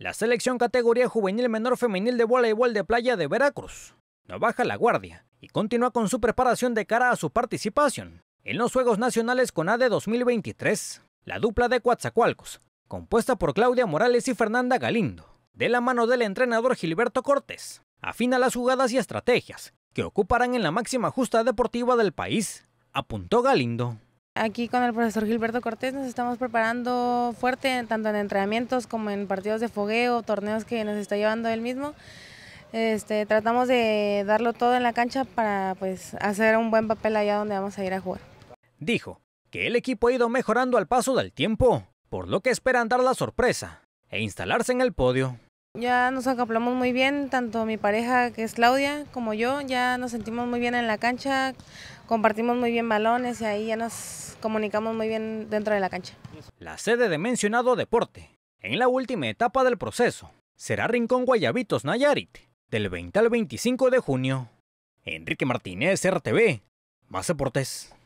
La selección categoría juvenil menor femenil de voleibol de playa de Veracruz no baja la guardia y continúa con su preparación de cara a su participación en los Juegos Nacionales con AD 2023. La dupla de Coatzacoalcos, compuesta por Claudia Morales y Fernanda Galindo, de la mano del entrenador Gilberto Cortés, afina las jugadas y estrategias que ocuparán en la máxima justa deportiva del país, apuntó Galindo. Aquí con el profesor Gilberto Cortés nos estamos preparando fuerte, tanto en entrenamientos como en partidos de fogueo, torneos que nos está llevando él mismo. Este, tratamos de darlo todo en la cancha para pues, hacer un buen papel allá donde vamos a ir a jugar. Dijo que el equipo ha ido mejorando al paso del tiempo, por lo que esperan dar la sorpresa e instalarse en el podio. Ya nos acoplamos muy bien, tanto mi pareja que es Claudia como yo, ya nos sentimos muy bien en la cancha, compartimos muy bien balones y ahí ya nos comunicamos muy bien dentro de la cancha. La sede de mencionado deporte, en la última etapa del proceso, será Rincón Guayabitos Nayarit, del 20 al 25 de junio. Enrique Martínez, RTV, más deportes.